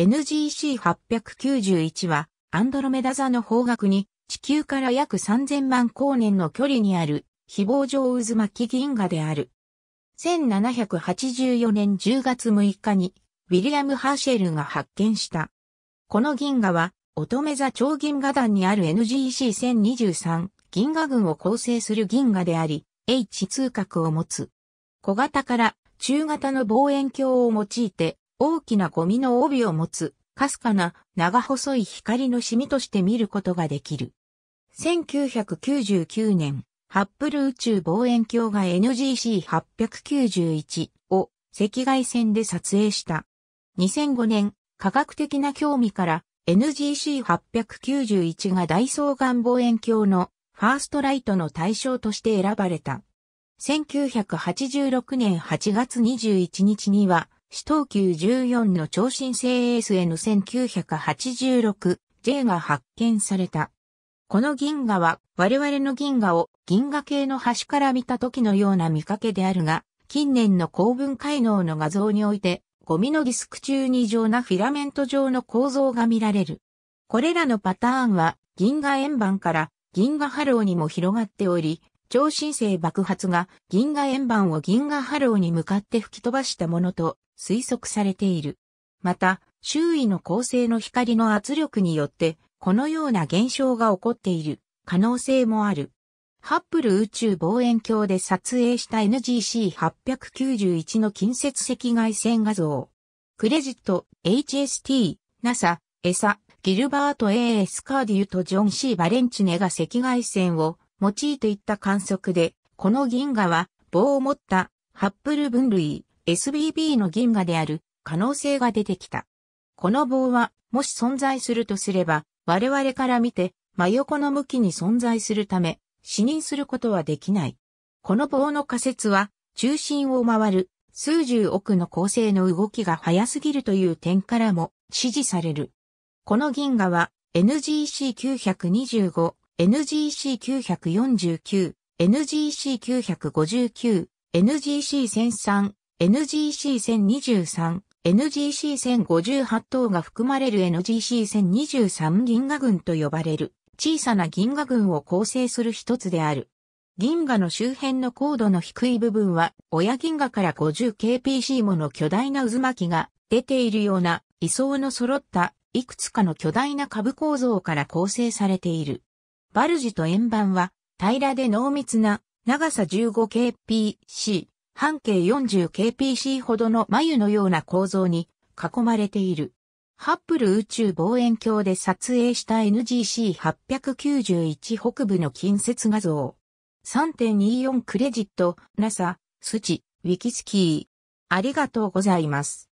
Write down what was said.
NGC891 はアンドロメダ座の方角に地球から約3000万光年の距離にある非棒状渦巻き銀河である。1784年10月6日にウィリアム・ハーシェルが発見した。この銀河は乙女座超銀河団にある NGC1023 銀河群を構成する銀河であり、H 通角を持つ。小型から中型の望遠鏡を用いて大きなゴミの帯を持つ、かすかな長細い光のシミとして見ることができる。1999年、ハッブル宇宙望遠鏡が NGC891 を赤外線で撮影した。2005年、科学的な興味から NGC891 が大双眼望遠鏡のファーストライトの対象として選ばれた。1986年8月21日には四等級14の超新星 SN1986J が発見された。この銀河は我々の銀河を銀河系の端から見た時のような見かけであるが、近年の高分解能の画像において、ゴミのディスク中に異常なフィラメント状の構造が見られる。これらのパターンは銀河円盤から銀河波浪にも広がっており、超新星爆発が銀河円盤を銀河波浪に向かって吹き飛ばしたものと推測されている。また、周囲の恒星の光の圧力によって、このような現象が起こっている可能性もある。ハッブル宇宙望遠鏡で撮影した NGC891 の近接赤外線画像。クレジット、HST、NASA、ESA、ギルバート A.S. カーディュとジョン C. バレンチネが赤外線を用いていった観測で、この銀河は棒を持ったハッブル分類 SBB の銀河である可能性が出てきた。この棒はもし存在するとすれば我々から見て真横の向きに存在するため視認することはできない。この棒の仮説は中心を回る数十億の構成の動きが早すぎるという点からも支持される。この銀河は NGC925 NGC949、NGC959、NGC1003、NGC1023、NGC1058 等が含まれる NGC1023 銀河群と呼ばれる小さな銀河群を構成する一つである。銀河の周辺の高度の低い部分は親銀河から 50kpc もの巨大な渦巻きが出ているような位相の揃ったいくつかの巨大な株構造から構成されている。バルジと円盤は、平らで濃密な、長さ 15kpc、半径 40kpc ほどの眉のような構造に囲まれている。ハッブル宇宙望遠鏡で撮影した NGC891 北部の近接画像。3.24クレジット、NASA、スチ、ウィキスキー。ありがとうございます。